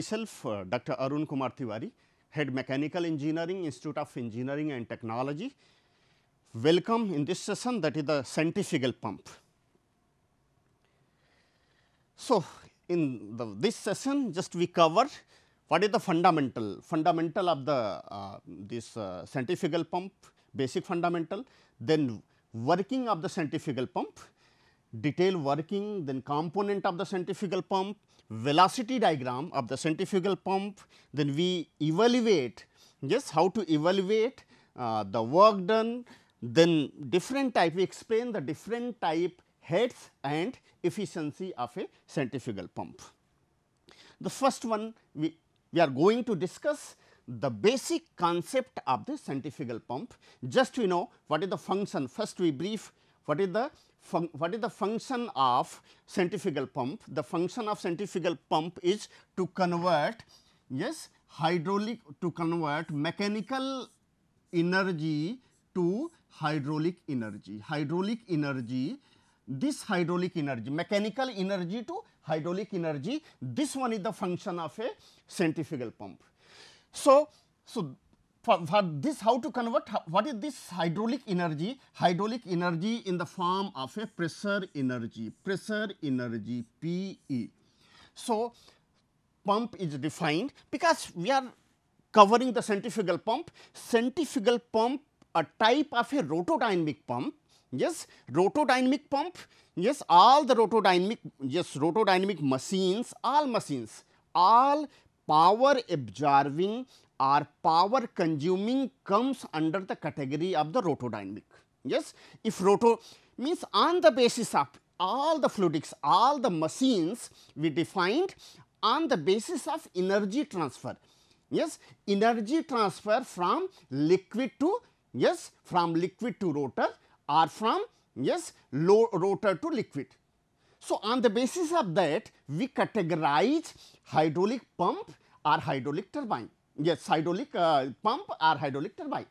myself uh, Dr. Arun Kumar Tiwari, Head Mechanical Engineering Institute of Engineering and Technology. Welcome in this session that is the centrifugal pump. So, in the, this session just we cover what is the fundamental, fundamental of the uh, this uh, centrifugal pump, basic fundamental, then working of the centrifugal pump detail working, then component of the centrifugal pump, velocity diagram of the centrifugal pump, then we evaluate, yes, how to evaluate uh, the work done, then different type, we explain the different type heads and efficiency of a centrifugal pump. The first one, we, we are going to discuss the basic concept of the centrifugal pump, just we know what is the function. First we brief What is the what is the function of centrifugal pump? The function of centrifugal pump is to convert yes hydraulic to convert mechanical energy to hydraulic energy. Hydraulic energy this hydraulic energy mechanical energy to hydraulic energy this one is the function of a centrifugal pump. So, so for, for this how to convert what is this hydraulic energy hydraulic energy in the form of a pressure energy pressure energy pe so pump is defined because we are covering the centrifugal pump centrifugal pump a type of a rotodynamic pump yes rotodynamic pump yes all the rotodynamic yes rotodynamic machines all machines all power absorbing our power consuming comes under the category of the rotodynamic. Yes, if roto means on the basis of all the fluidics, all the machines we defined on the basis of energy transfer. Yes, energy transfer from liquid to yes from liquid to rotor or from yes low rotor to liquid. So, on the basis of that we categorize hydraulic pump or hydraulic turbine. yes hydraulic uh, pump or hydraulic turbine.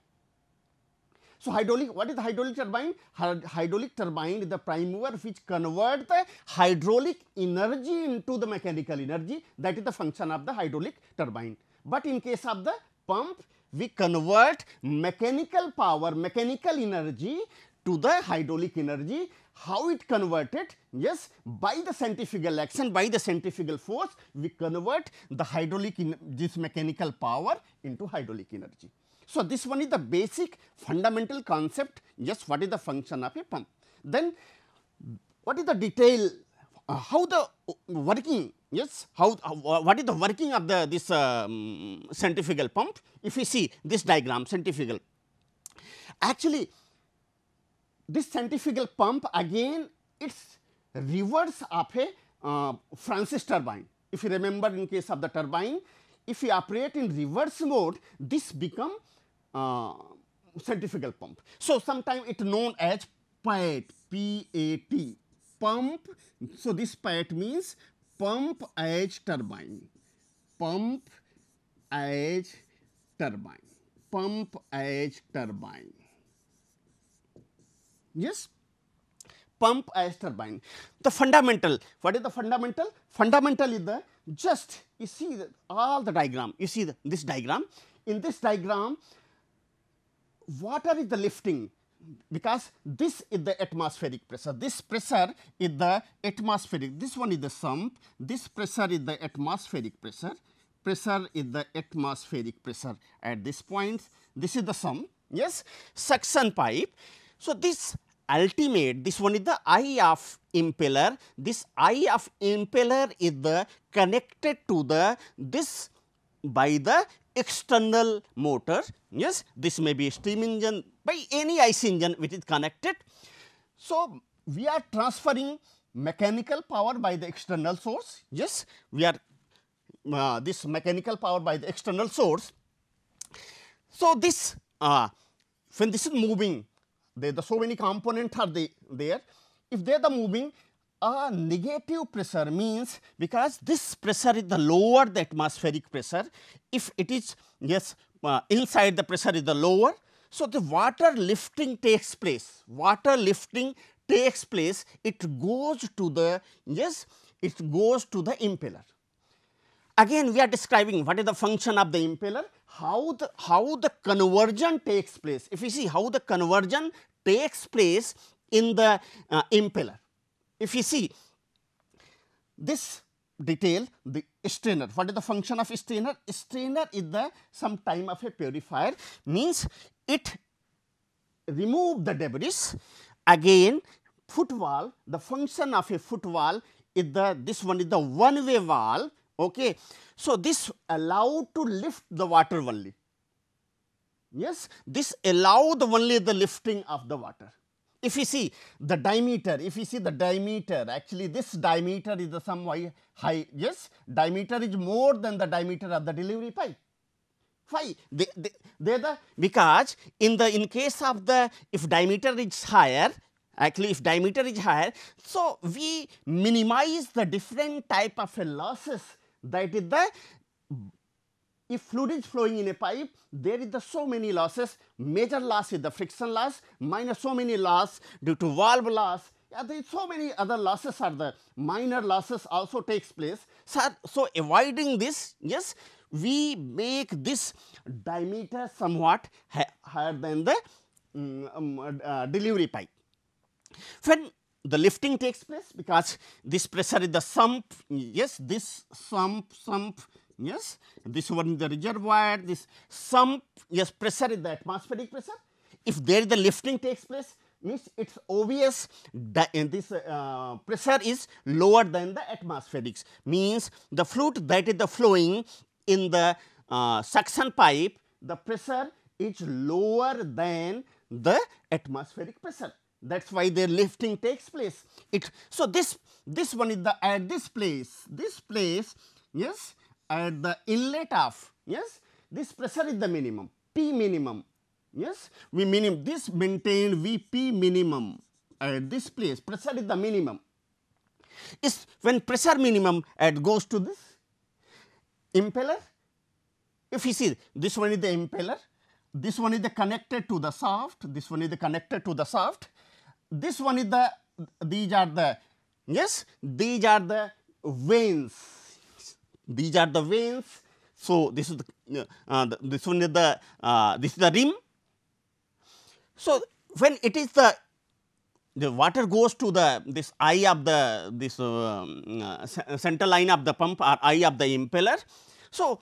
So hydraulic what is the hydraulic turbine? Hydraulic turbine is the prime mover which convert the hydraulic energy into the mechanical energy that is the function of the hydraulic turbine. But in case of the pump we convert mechanical power mechanical energy to the hydraulic energy How it converted? Yes, by the centrifugal action, by the centrifugal force, we convert the hydraulic, this mechanical power into hydraulic energy. So, this one is the basic fundamental concept, just what is the function of a pump. Then what is the detail, uh, how the uh, working, yes, how, uh, what is the working of the this um, centrifugal pump? If you see this diagram, centrifugal, actually this centrifugal pump again it's reverse of a uh, Francis turbine. If you remember in case of the turbine, if you operate in reverse mode, this become uh, centrifugal pump. So, sometimes it known as PAT, P-A-T, pump. So, this PAT means pump as turbine, pump as turbine, pump as turbine. Yes, pump as turbine. The fundamental, what is the fundamental? Fundamental is the just you see the, all the diagram, you see the, this diagram. In this diagram, water is the lifting because this is the atmospheric pressure. This pressure is the atmospheric, this one is the sump, this pressure is the atmospheric pressure, pressure is the atmospheric pressure at this point, this is the sum, yes, suction pipe. So, this ultimate this one is the eye of impeller this eye of impeller is the connected to the this by the external motor yes this may be steam engine by any ice engine which is connected so we are transferring mechanical power by the external source yes we are uh, this mechanical power by the external source so this uh, when this is moving there the so many components are there if they are the moving a negative pressure means because this pressure is the lower the atmospheric pressure if it is yes uh, inside the pressure is the lower so the water lifting takes place water lifting takes place it goes to the yes it goes to the impeller again we are describing what is the function of the impeller how the how the conversion takes place if you see how the conversion takes place in the uh, impeller. If you see this detail the strainer. What is the function of strainer? Strainer is the some time of a purifier means it remove the debris again foot wall the function of a foot wall is the this one is the one way wall okay. So, this allow to lift the water only Yes, this allowed only the lifting of the water. If you see the diameter, if you see the diameter, actually this diameter is the some way high, yes, diameter is more than the diameter of the delivery pipe. Why? They, they, the, because in the in case of the if diameter is higher, actually if diameter is higher, so we minimize the different type of losses that is the if fluid is flowing in a pipe, there is the so many losses, major loss is the friction loss, minus so many loss due to valve loss, yeah, there is so many other losses are there, minor losses also takes place. So, so avoiding this, yes, we make this diameter somewhat higher than the mm, um, uh, delivery pipe. When the lifting takes place because this pressure is the sump, yes, this sump, sump, yes this one the reservoir this some yes pressure is the atmospheric pressure if there the lifting takes place means it's obvious that in eh, this eh, uh, pressure is lower than the atmospherics means the fluid that is the flowing in the uh, suction pipe the pressure is lower than the atmospheric pressure that's why the lifting takes place it so this this one is the at this place this place yes at the inlet of yes this pressure is the minimum P minimum yes we minimum this maintained Vp minimum at uh, this place pressure is the minimum is when pressure minimum at goes to this impeller if you see this one is the impeller this one is the connected to the shaft this one is the connected to the shaft this one is the these are the yes these are the vanes these are the vanes. So, this is the, uh, uh, the this one is the uh, this is the rim. So, when it is the the water goes to the this eye of the this um, uh, center line of the pump or eye of the impeller. So,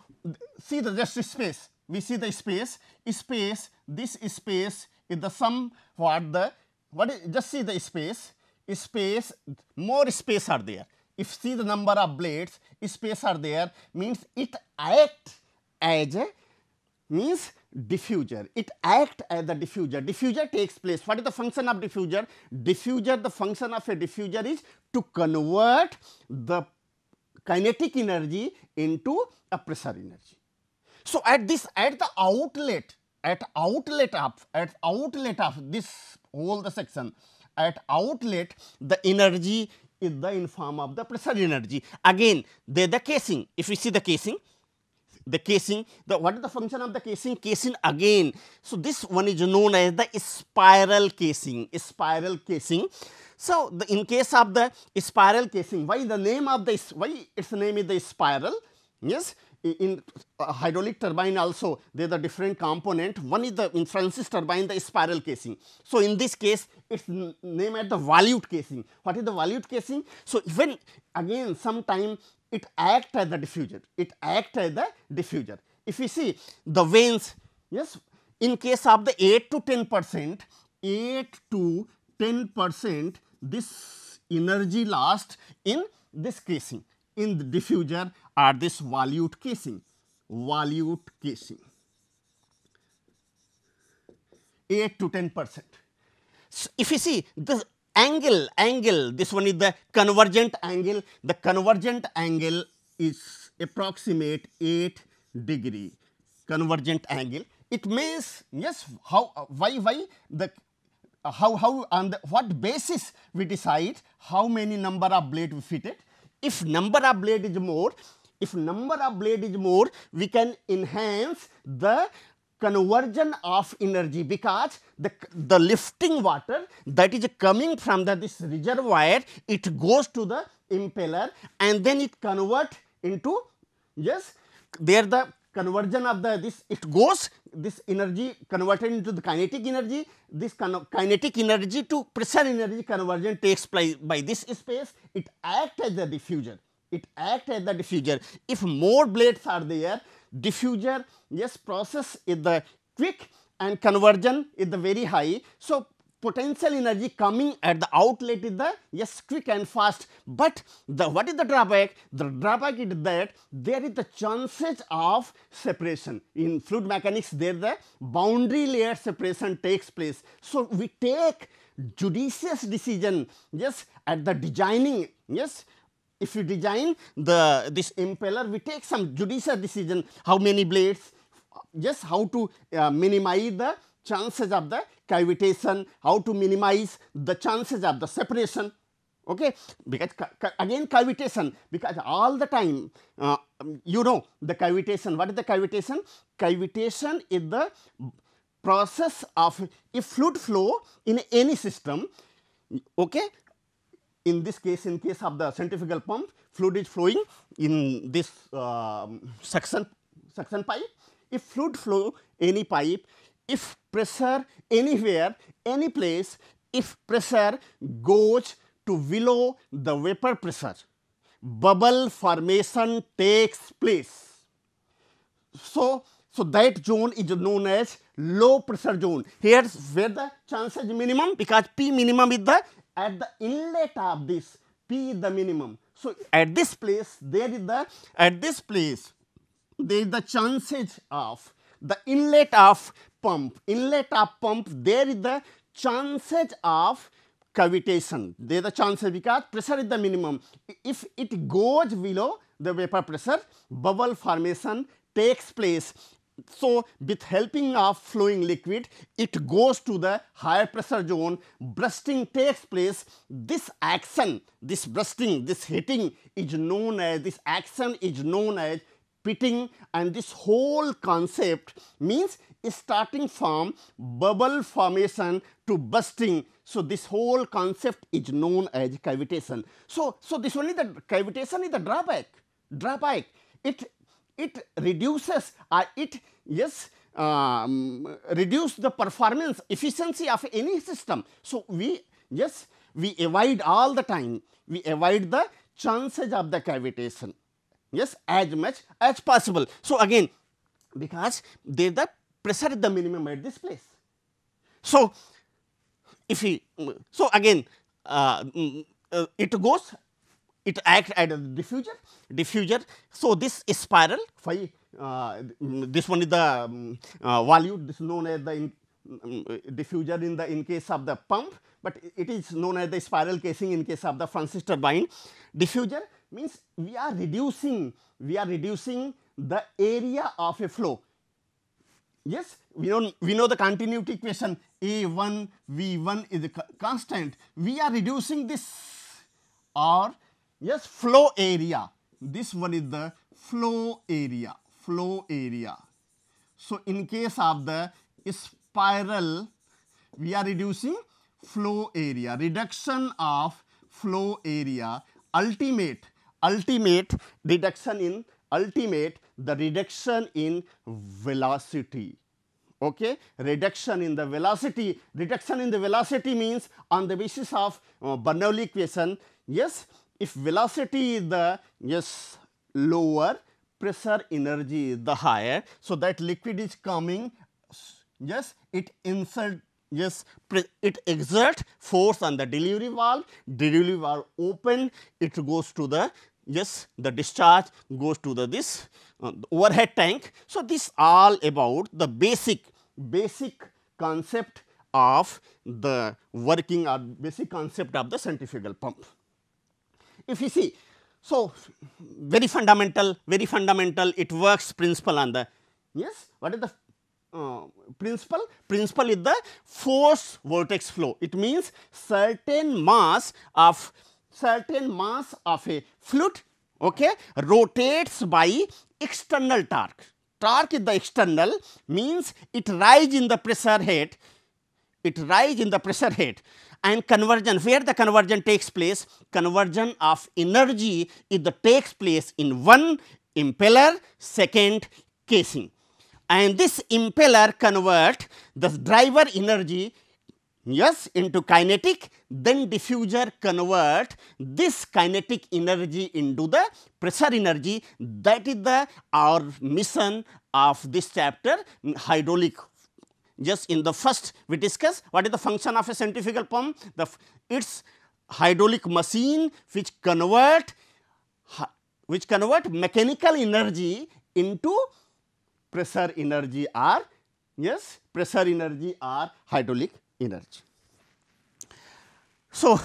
see the just space we see the space space this space is the sum what the what is just see the space space more space are there if see the number of blades are there means it act as a means diffuser it act as the diffuser diffuser takes place what is the function of diffuser diffuser the function of a diffuser is to convert the kinetic energy into a pressure energy so at this at the outlet at outlet of at outlet of this whole the section at outlet the energy is the in form of the pressure energy. Again, they the casing. If you see the casing, the casing, the what is the function of the casing? Casing again. So this one is known as the spiral casing. Spiral casing. So the, in case of the spiral casing, why the name of this? why its name is the spiral? Yes, in uh, hydraulic turbine also there are different component. One is the in Francis turbine the spiral casing. So, in this case its name at the volute casing. What is the volute casing? So, even again sometime it act as the diffuser, it act as the diffuser. If you see the vanes, yes, in case of the 8 to 10 percent, 8 to 10 percent this energy lost in this casing in the diffuser are this volute casing, volute casing, 8 to 10 percent. So, if you see this angle, angle, this one is the convergent angle, the convergent angle is approximate 8 degree convergent angle. It means yes, how, uh, why, why the uh, how, how on the what basis we decide how many number of blade we fitted. If number of blade is more, if number of blade is more, we can enhance the conversion of energy because the, the lifting water that is coming from the, this reservoir, it goes to the impeller and then it convert into, yes, there the conversion of the this it goes this energy converted into the kinetic energy this kinetic energy to pressure energy conversion takes place by this space it acts as the diffuser it acts as the diffuser. If more blades are there, diffuser, yes, process is the quick and conversion is the very high. So, potential energy coming at the outlet is the yes quick and fast but the what is the drawback the drawback is that there is the chances of separation in fluid mechanics there the boundary layer separation takes place so we take judicious decision yes at the designing yes if you design the this impeller we take some judicious decision how many blades just how to uh, minimize the chances of the cavitation how to minimize the chances of the separation okay because again cavitation because all the time uh, um, you know the cavitation what is the cavitation cavitation is the process of a fluid flow in any system okay in this case in case of the centrifugal pump fluid is flowing in this uh, suction suction pipe if fluid flow any pipe if pressure anywhere any place if pressure goes to below the vapor pressure bubble formation takes place so so that zone is known as low pressure zone. Here's where the chances minimum because P minimum is the at the inlet of this P is the minimum. So, at this place there is the at this place there is the chances of the inlet of pump inlet of pump there is the chances of cavitation there is the chances because pressure is the minimum if it goes below the vapor pressure bubble formation takes place so, with helping of flowing liquid, it goes to the higher pressure zone, bursting takes place. This action, this bursting, this hitting is known as, this action is known as pitting and this whole concept means starting from bubble formation to bursting. So, this whole concept is known as cavitation. So, so this only the cavitation is the drawback, drawback. It it reduces or uh, it yes um, reduce the performance efficiency of any system. So, we yes we avoid all the time we avoid the chances of the cavitation yes as much as possible. So, again because there the pressure is the minimum at this place. So, if we so again uh, mm, uh it goes it acts as a diffuser, diffuser. So, this spiral phi, uh, this one is the um, uh, value this known as the in, um, diffuser in the in case of the pump, but it is known as the spiral casing in case of the Francis turbine. Diffuser means we are reducing, we are reducing the area of a flow. Yes, we know we know the continuity equation A1 V1 is constant. We are reducing this or Yes, flow area. This one is the flow area, flow area. So in case of the spiral, we are reducing flow area, reduction of flow area, ultimate, ultimate reduction in, ultimate the reduction in velocity. Okay, reduction in the velocity, reduction in the velocity means on the basis of uh, Bernoulli equation, yes, if velocity is the yes lower, pressure energy is the higher. So, that liquid is coming it insert yes it exert force on the delivery valve delivery valve open it goes to the yes the discharge goes to the this uh, overhead tank so this all about the basic basic concept of the working or uh, basic concept of the centrifugal pump if you see. So, very fundamental, very fundamental it works principle on the, yes, what is the uh, principle? Principle is the force vortex flow. It means certain mass of, certain mass of a fluid, okay, rotates by external torque. Torque is the external means it rise in the pressure head it rise in the pressure head and conversion where the conversion takes place conversion of energy the takes place in one impeller second casing and this impeller convert the driver energy yes into kinetic then diffuser convert this kinetic energy into the pressure energy that is the our mission of this chapter hydraulic just in the first we discuss what is the function of a centrifugal pump, the its hydraulic machine which convert which convert mechanical energy into pressure energy or yes pressure energy or hydraulic energy. So,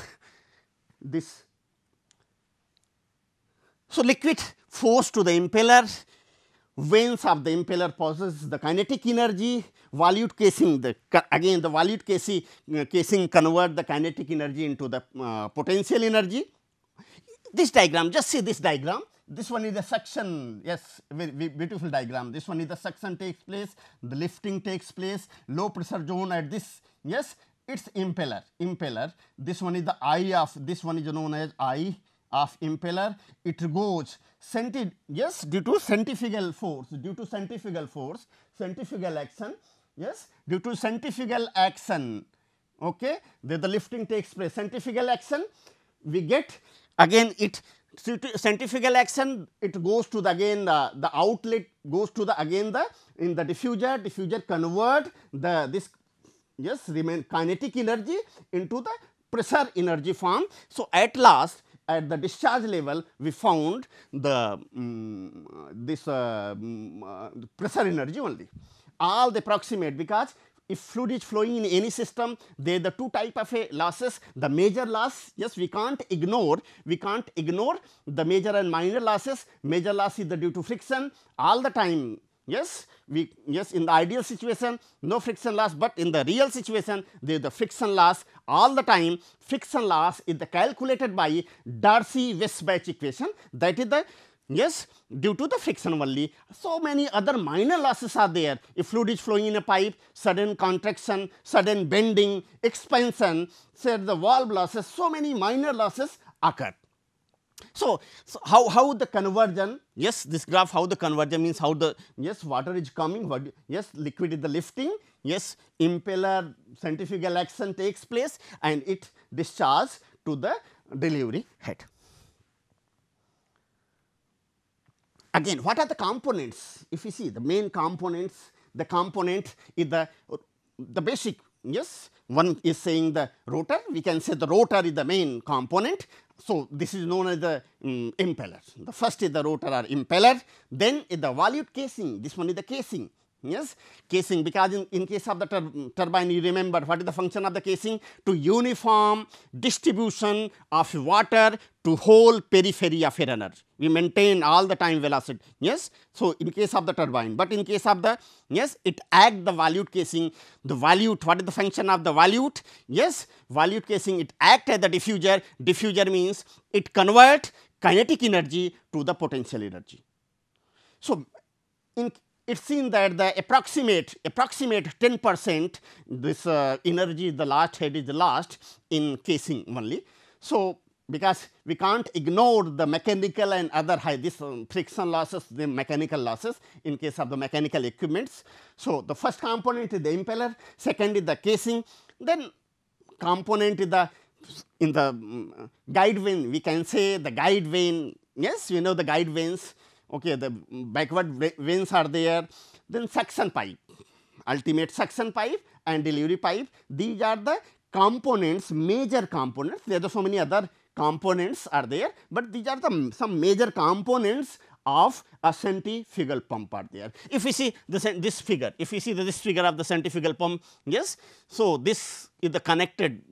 this so liquid force to the impeller vanes of the impeller possess the kinetic energy volute casing the again the volute casing, uh, casing convert the kinetic energy into the uh, potential energy. This diagram just see this diagram this one is the suction yes very, very, beautiful diagram this one is the suction takes place the lifting takes place low pressure zone at this yes it's impeller impeller this one is the eye of this one is known as eye of impeller it goes centi. yes due to centrifugal force due to centrifugal force centrifugal action yes due to centrifugal action okay the, the lifting takes place centrifugal action we get again it centrifugal action it goes to the again the, the outlet goes to the again the in the diffuser diffuser convert the this yes remain kinetic energy into the pressure energy form so at last at the discharge level we found the um, this uh, mm, uh, pressure energy only. All the approximate because if fluid is flowing in any system there the two type of a losses the major loss yes we can't ignore we can't ignore the major and minor losses major loss is the due to friction all the time Yes, we yes in the ideal situation no friction loss, but in the real situation there is the friction loss all the time. Friction loss is the calculated by Darcy Weisbach equation that is the yes due to the friction only. So many other minor losses are there. If fluid is flowing in a pipe, sudden contraction, sudden bending, expansion, say the valve losses, so many minor losses occur. So, so, how, how the conversion, yes this graph how the conversion means how the, yes water is coming, what, yes liquid is the lifting, yes impeller centrifugal action takes place and it discharge to the delivery head. Again what are the components? If you see the main components, the component is the, the basic yes one is saying the rotor we can say the rotor is the main component so, this is known as the um, impeller. The first is the rotor or impeller, then the volute casing, this one is the casing yes casing because in, in case of the tur turbine you remember what is the function of the casing to uniform distribution of water to whole periphery of a runner we maintain all the time velocity yes so in case of the turbine but in case of the yes it act the volute casing the volute what is the function of the volute yes volute casing it act as the diffuser diffuser means it convert kinetic energy to the potential energy so in it is seen that the approximate approximate 10 percent this uh, energy the last head is the last in casing only. So, because we can't ignore the mechanical and other high this um, friction losses the mechanical losses in case of the mechanical equipments. So, the first component is the impeller second is the casing then component is the in the um, guide vane we can say the guide vane yes you know the guide vanes okay, the backward vanes are there, then suction pipe, ultimate suction pipe and delivery pipe. These are the components, major components. There are so many other components are there, but these are the some major components of a centrifugal pump are there. If we see this, this figure, if we see this figure of the centrifugal pump, yes. So, this is the connected,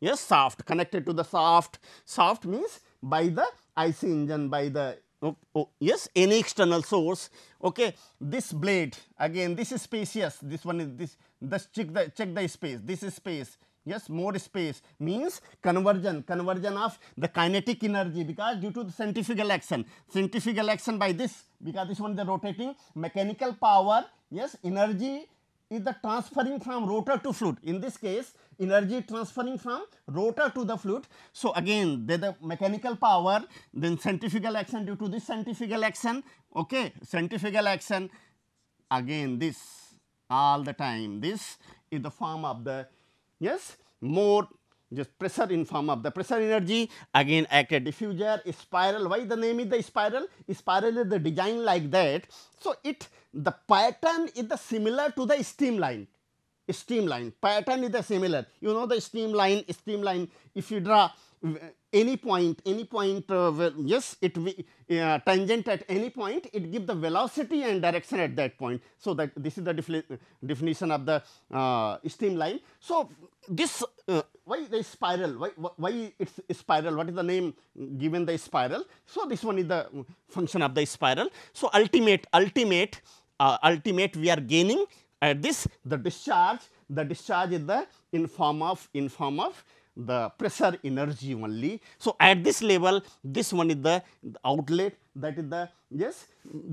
yes, shaft connected to the shaft. Shaft means by the IC engine, by the oh, oh, yes any external source okay this blade again this is spacious this one is this this check the check the space this is space yes more space means conversion conversion of the kinetic energy because due to the centrifugal action centrifugal action by this because this one the rotating mechanical power yes energy is the transferring from rotor to fluid. In this case, energy transferring from rotor to the fluid. So, again the mechanical power, then centrifugal action due to this centrifugal action, okay, centrifugal action, again this all the time, this is the form of the, yes, more just pressure in form of the pressure energy again act a diffuser spiral why the name is the spiral spiral is the design like that so it the pattern is the similar to the streamline streamline pattern is the similar you know the streamline streamline if you draw uh, any point any point uh, yes it uh, tangent at any point it give the velocity and direction at that point so that this is the definition of the uh, streamline so this uh, why the spiral why why it's spiral what is the name given the spiral so this one is the function of the spiral so ultimate ultimate uh, ultimate we are gaining at this the discharge the discharge is the in form of in form of the pressure energy only. So, at this level this one is the, outlet that is the yes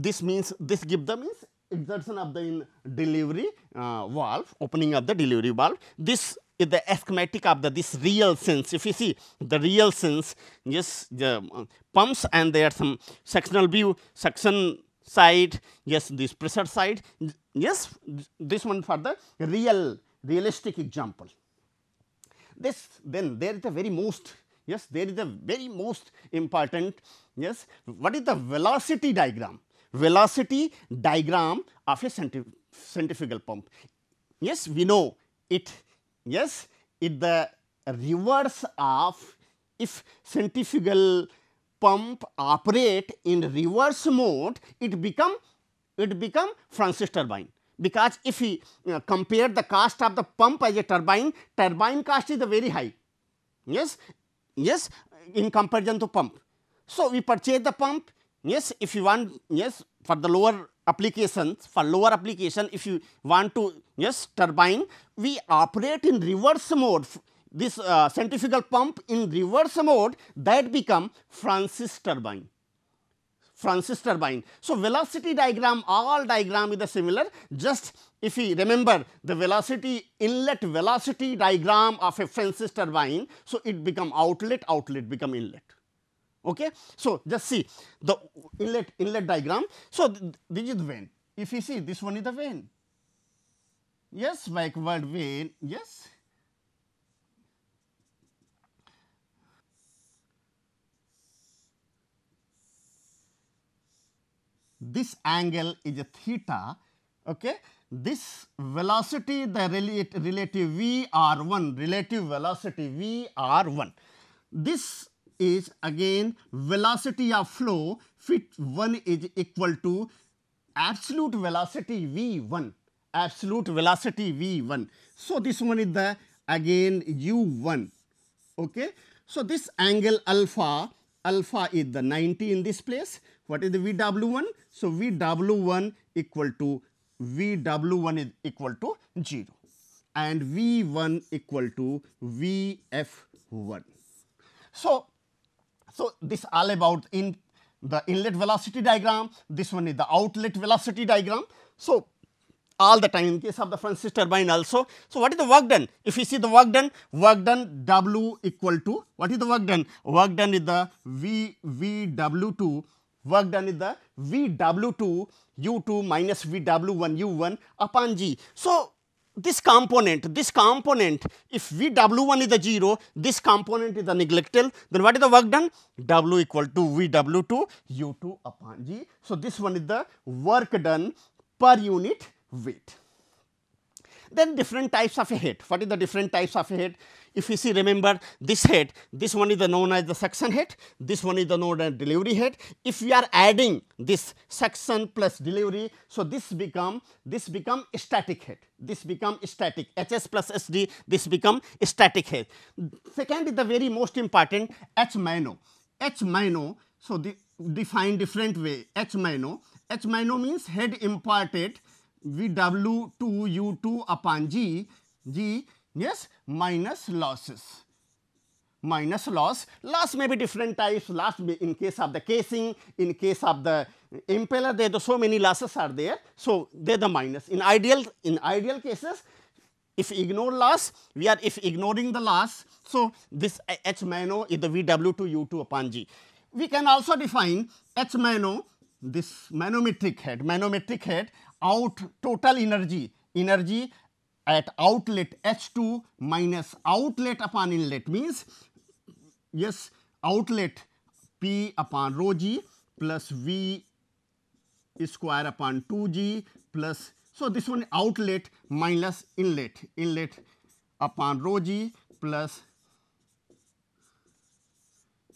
this means this give the means exertion of the in delivery uh, valve opening of the delivery valve. This is the schematic of the this real sense if you see the real sense yes the uh, pumps and there are some sectional view section side, yes this pressure side, yes this one for the real realistic example. This then there is the very most yes there is the very most important yes what is the velocity diagram velocity diagram of a centrifugal pump yes we know it yes it the reverse of if centrifugal pump operate in reverse mode, it become it become Francis turbine because if we you compare the cost of the pump as a turbine, turbine cost is the very high. Yes, yes, in comparison to pump. So we purchase the pump. Yes, if you want, yes, for the lower applications, for lower application, if you want to, yes, turbine, we operate in reverse mode this uh, centrifugal pump in reverse mode that become Francis turbine. Francis turbine. So, velocity diagram all diagram is the similar just if we remember the velocity inlet velocity diagram of a Francis turbine. So, it become outlet outlet become inlet. Okay. So, just see the inlet inlet diagram. So, th this is the vein if you see this one is the vein yes backward vein yes this angle is a theta, okay. This velocity, the relate, relative v r 1, relative velocity v r 1. This is again velocity of flow fit 1 is equal to absolute velocity v 1, absolute velocity v 1. So, this one is the again u 1, okay. So, this angle alpha alpha is the 90 in this place. What is the VW1? So, VW1 equal to VW1 is equal to 0 and V1 equal to VF1. So, so this all about in the inlet velocity diagram, this one is the outlet velocity diagram. So, all the time in case of the Francis turbine also. So, what is the work done? If you see the work done, work done W equal to, what is the work done? Work done is the v 2 work done is the VW2 U2 minus VW1 U1 upon G. So, this component, this component, if VW1 is the 0, this component is the neglectile, then what is the work done? W equal to VW2 U2 upon G. So, this one is the work done per unit weight. Then different types of a head. What is the different types of a head? If you see, remember this head, this one is the known as the suction head, this one is the known as delivery head. If we are adding this suction plus delivery, so this become this become static head. This become static HS plus SD. This become static head. Second is the very most important H mino. H mino. So the define different way H mino. H mino means head imparted VW2U2 upon G, G, yes, minus losses minus loss. Loss may be different types, loss may in case of the casing, in case of the impeller, there are so many losses are there. So, they are the minus. In ideal, in ideal cases, if ignore loss, we are if ignoring the loss. So, this H minus is the VW to U2 upon G. We can also define H minus this manometric head, manometric head out total energy, energy at outlet H2 minus outlet upon inlet means yes outlet P upon rho G plus V square upon 2G plus so this one outlet minus inlet inlet upon rho G plus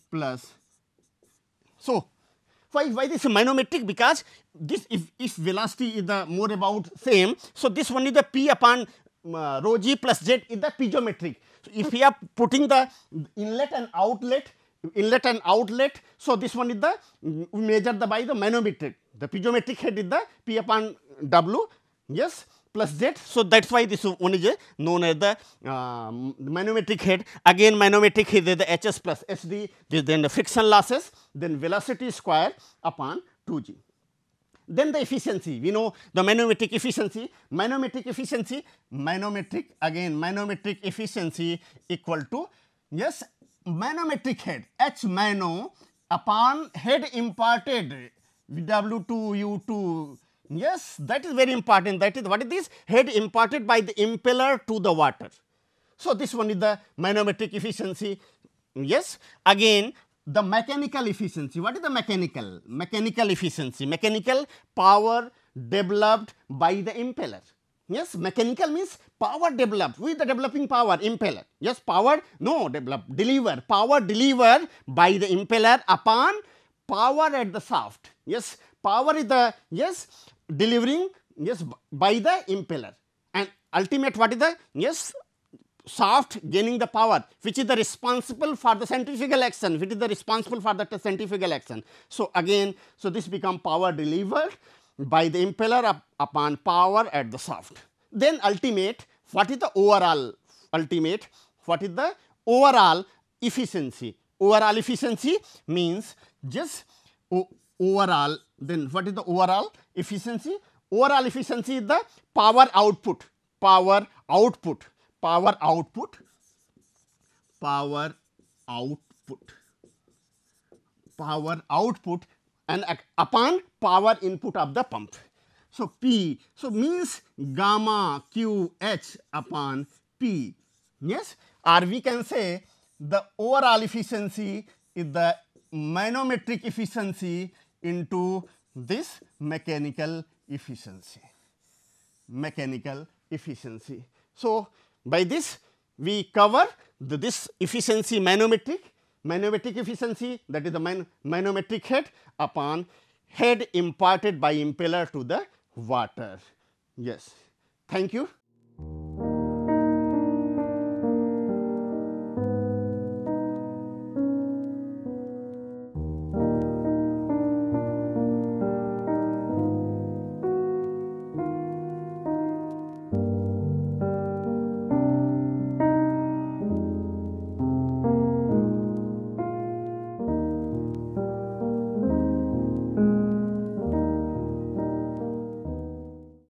plus so why why this manometric because this if if velocity is the more about same so this one is the p upon uh, rho g plus z is the piezometric so if we are putting the inlet and outlet inlet and outlet so this one is the we measure the by the manometric the piezometric head is the p upon w yes plus z. So that's why this one is known as the uh, manometric head. Again, manometric head is the Hs plus sd This then the friction losses, then velocity square upon 2g. Then the efficiency, we know the manometric efficiency, manometric efficiency, manometric again manometric efficiency equal to yes manometric head H mano upon head imparted W2U2 Yes, that is very important. That is what is this head imparted by the impeller to the water. So, this one is the manometric efficiency. Yes, again the mechanical efficiency. What is the mechanical? Mechanical efficiency, mechanical power developed by the impeller. Yes, mechanical means power developed with the developing power impeller. Yes, power no develop deliver power delivered by the impeller upon power at the shaft. Yes, power is the yes delivering yes by the impeller and ultimate what is the yes shaft gaining the power which is the responsible for the centrifugal action which is the responsible for the centrifugal action. So, again so this become power delivered by the impeller up upon power at the shaft. Then ultimate what is the overall ultimate what is the overall efficiency overall efficiency means just overall then what is the overall efficiency overall efficiency is the power output power output power output power output power output and upon power input of the pump so p so means gamma q h upon p yes or we can say the overall efficiency is the manometric efficiency into this mechanical efficiency, mechanical efficiency. So, by this we cover the, this efficiency manometric, manometric efficiency that is the man, manometric head upon head imparted by impeller to the water. Yes, thank you.